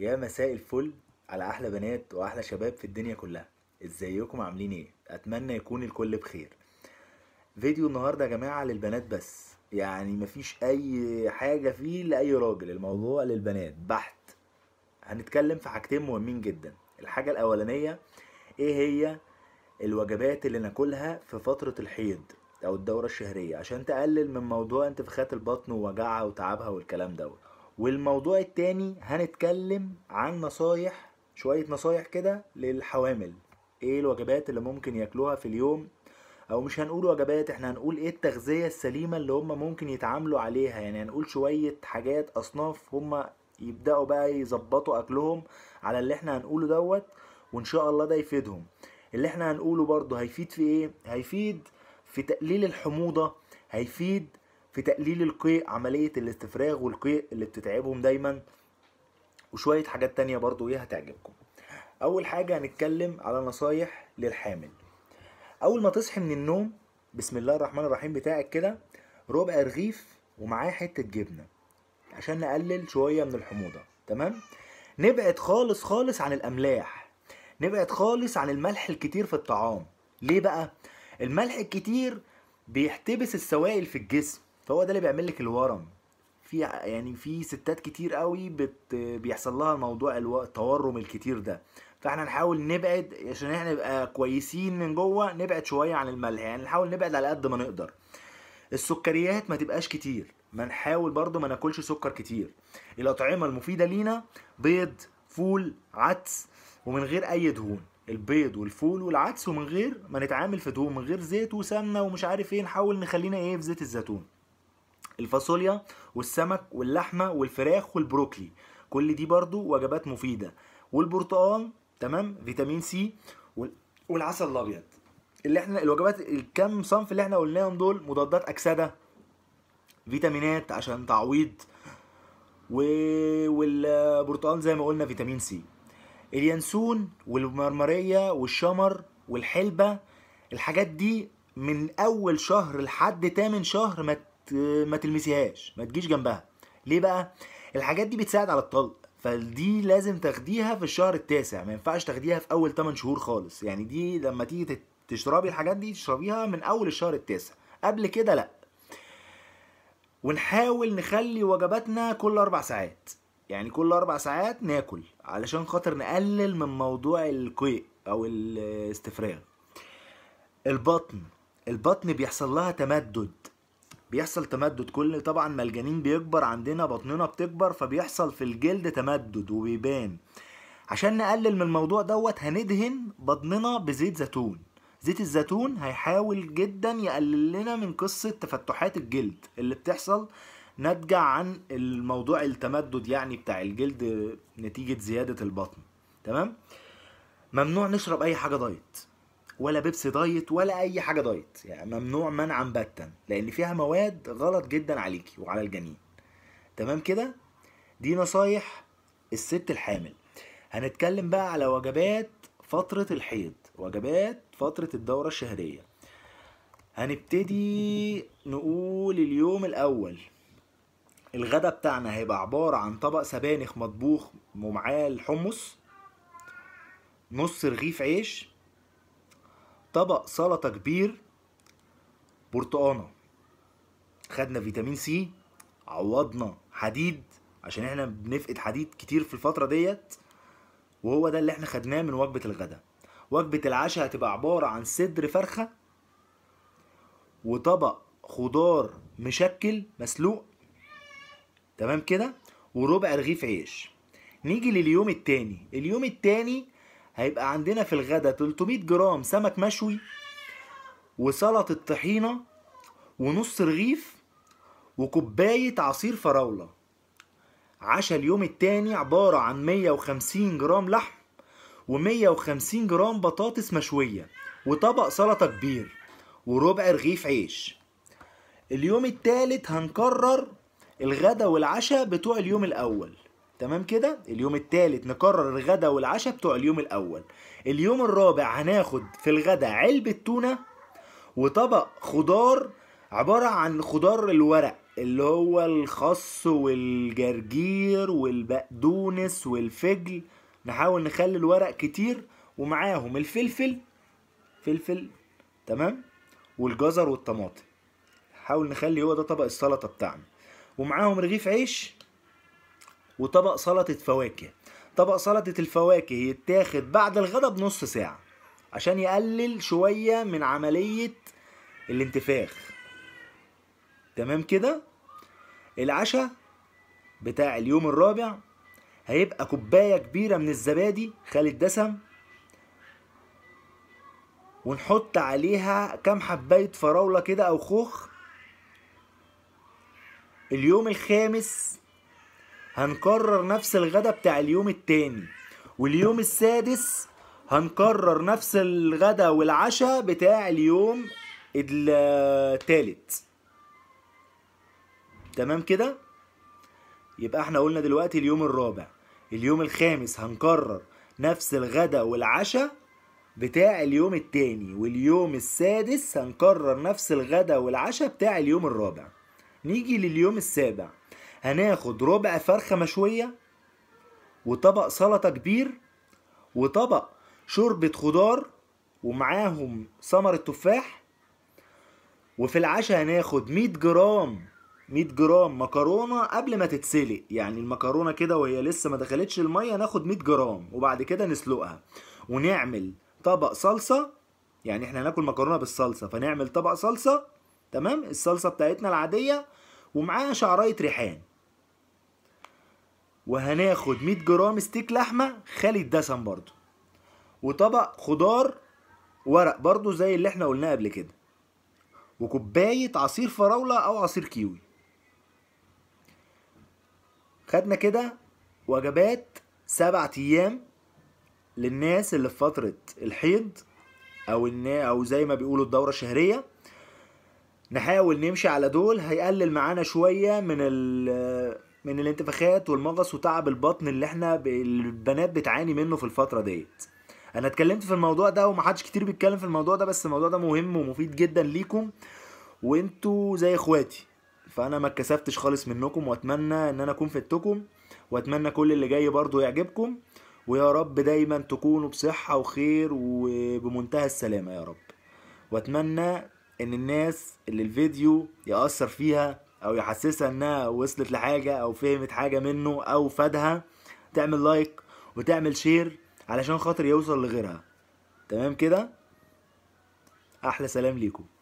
يا مساء الفل على احلى بنات واحلى شباب في الدنيا كلها ازيكم عاملين ايه اتمنى يكون الكل بخير فيديو النهارده يا جماعه للبنات بس يعني مفيش اي حاجه فيه لاي راجل الموضوع للبنات بحت هنتكلم في حاجتين مهمين جدا الحاجه الاولانيه ايه هي الوجبات اللي ناكلها في فتره الحيض او الدوره الشهريه عشان تقلل من موضوع انتفاخات البطن ووجعها وتعبها والكلام دوت والموضوع التاني هنتكلم عن نصايح شوية نصايح كده للحوامل ايه الوجبات اللي ممكن ياكلوها في اليوم او مش هنقول وجبات احنا هنقول ايه التغذية السليمة اللي هم ممكن يتعاملوا عليها يعني هنقول شوية حاجات اصناف هم يبدأوا بقى يظبطوا اكلهم على اللي احنا هنقوله دوت وان شاء الله ده يفيدهم اللي احنا هنقوله برضه هيفيد في ايه هيفيد في تقليل الحموضة هيفيد في تقليل القيء عملية الاستفراغ والقيء اللي بتتعبهم دايما وشوية حاجات تانية برضو ايه هتعجبكم اول حاجة هنتكلم على نصايح للحامل اول ما تصحي من النوم بسم الله الرحمن الرحيم بتاعك كده ربع رغيف ومعاه حتة جبنة عشان نقلل شوية من الحموضة تمام نبعد خالص خالص عن الاملاح نبعد خالص عن الملح الكتير في الطعام ليه بقى الملح الكتير بيحتبس السوائل في الجسم فهو ده اللي بيعمل لك الورم في يعني في ستات كتير قوي بت بيحصل لها الموضوع التورم الكتير ده فاحنا نحاول نبعد عشان احنا نبقى كويسين من جوه نبعد شويه عن الملح يعني نحاول نبعد على قد ما نقدر السكريات ما تبقاش كتير ما نحاول برضو ما ناكلش سكر كتير الاطعمه المفيده لينا بيض فول عدس ومن غير اي دهون البيض والفول والعدس ومن غير ما نتعامل في دهون من غير زيت وسمنه ومش عارف ايه نحاول نخلينا ايه في زيت الزيتون الفاصوليا والسمك واللحمه والفراخ والبروكلي كل دي برضو وجبات مفيده والبرتقال تمام فيتامين سي والعسل الابيض اللي احنا الوجبات الكم صنف اللي احنا قلناهم دول مضادات اكسده فيتامينات عشان تعويض و... والبرتقال زي ما قلنا فيتامين سي اليانسون والمرمريه والشمر والحلبه الحاجات دي من اول شهر لحد تامن شهر ما ما تلمسيهاش ما تجيش جنبها ليه بقى الحاجات دي بتساعد على الطلق فدي لازم تاخديها في الشهر التاسع ما ينفعش تاخديها في اول 8 شهور خالص يعني دي لما تيجي تشربي الحاجات دي تشربيها من اول الشهر التاسع قبل كده لا ونحاول نخلي وجباتنا كل اربع ساعات يعني كل اربع ساعات ناكل علشان خاطر نقلل من موضوع القيء او الاستفراغ البطن البطن بيحصل لها تمدد بيحصل تمدد كل طبعا ما الجنين بيكبر عندنا بطننا بتكبر فبيحصل في الجلد تمدد وبيبان عشان نقلل من الموضوع دوت هندهن بطننا بزيت زيتون زيت الزيتون هيحاول جدا يقلل لنا من قصة تفتحات الجلد اللي بتحصل ناتجة عن الموضوع التمدد يعني بتاع الجلد نتيجة زيادة البطن تمام ممنوع نشرب اي حاجة دايت ولا بيبسي دايت ولا اي حاجه دايت يعني ممنوع منعا باتا لان فيها مواد غلط جدا عليكي وعلى الجنين تمام كده دي نصايح الست الحامل هنتكلم بقى على وجبات فتره الحيض وجبات فتره الدوره الشهريه هنبتدي نقول اليوم الاول الغدا بتاعنا هيبقى عبارة عن طبق سبانخ مطبوخ ومعاه الحمص نص رغيف عيش طبق سلطه كبير برتقانه خدنا فيتامين سي عوضنا حديد عشان احنا بنفقد حديد كتير في الفتره ديت وهو ده اللي احنا خدناه من وجبه الغداء وجبه العشاء هتبقى عباره عن صدر فرخه وطبق خضار مشكل مسلوق تمام كده وربع رغيف عيش نيجي لليوم التاني اليوم التاني هيبقى عندنا في الغدا 300 جرام سمك مشوي وسلطة طحينة ونص رغيف وكوباية عصير فراولة عشا اليوم التاني عبارة عن 150 جرام لحم و150 جرام بطاطس مشوية وطبق سلطة كبير وربع رغيف عيش اليوم التالت هنكرر الغدا والعشاء بتوع اليوم الأول تمام كده اليوم الثالث نكرر الغدا والعشاء بتوع اليوم الاول اليوم الرابع هناخد في الغدا علبه تونه وطبق خضار عباره عن خضار الورق اللي هو الخس والجرجير والبقدونس والفجل نحاول نخلي الورق كتير ومعاهم الفلفل فلفل تمام والجزر والطماطم نحاول نخلي هو ده طبق السلطه بتاعنا ومعاهم رغيف عيش وطبق سلطه فواكه طبق سلطه الفواكه يتاخد بعد الغدا بنص ساعه عشان يقلل شويه من عمليه الانتفاخ تمام كده العشاء بتاع اليوم الرابع هيبقى كوبايه كبيره من الزبادي خالي الدسم ونحط عليها كام حبايه فراوله كده او خوخ اليوم الخامس هنكرر نفس الغدا بتاع اليوم التاني واليوم السادس هنكرر نفس الغدا والعشاء بتاع اليوم التالت تمام كده يبقى احنا قلنا دلوقتي اليوم الرابع اليوم الخامس هنكرر نفس الغدا والعشاء بتاع اليوم التاني واليوم السادس هنكرر نفس الغدا والعشاء بتاع اليوم الرابع نيجي لليوم السابع هناخد ربع فرخة مشوية وطبق سلطة كبير وطبق شوربة خضار ومعاهم ثمر التفاح وفي العشاء هناخد 100 جرام 100 جرام مكرونه قبل ما تتسلق يعني المكرونه كده وهي لسه ما دخلتش الميه ناخد 100 جرام وبعد كده نسلقها ونعمل طبق صلصه يعني احنا هناكل مكرونه بالصلصه فنعمل طبق صلصه تمام الصلصه بتاعتنا العاديه ومعاها شعرايه ريحان وهناخد 100 جرام ستيك لحمه خالي الدسم برضو وطبق خضار ورق برضو زي اللي احنا قلناه قبل كده وكوبايه عصير فراوله او عصير كيوي خدنا كده وجبات سبعة ايام للناس اللي في فتره الحيض او او زي ما بيقولوا الدوره الشهريه نحاول نمشي على دول هيقلل معانا شويه من ال من الانتفاخات والمغص وتعب البطن اللي احنا البنات بتعاني منه في الفتره ديت انا اتكلمت في الموضوع ده ومحدش كتير بيتكلم في الموضوع ده بس الموضوع ده مهم ومفيد جدا ليكم وانتوا زي اخواتي فانا ما اتكسفتش خالص منكم واتمنى ان انا اكون فدتكم واتمنى كل اللي جاي برضو يعجبكم ويا رب دايما تكونوا بصحة وخير وبمنتهى السلامة يا رب واتمنى ان الناس اللي الفيديو يأثر فيها او يحسسها انها وصلت لحاجه او فهمت حاجه منه او فادها تعمل لايك وتعمل شير علشان خاطر يوصل لغيرها تمام كده احلى سلام ليكم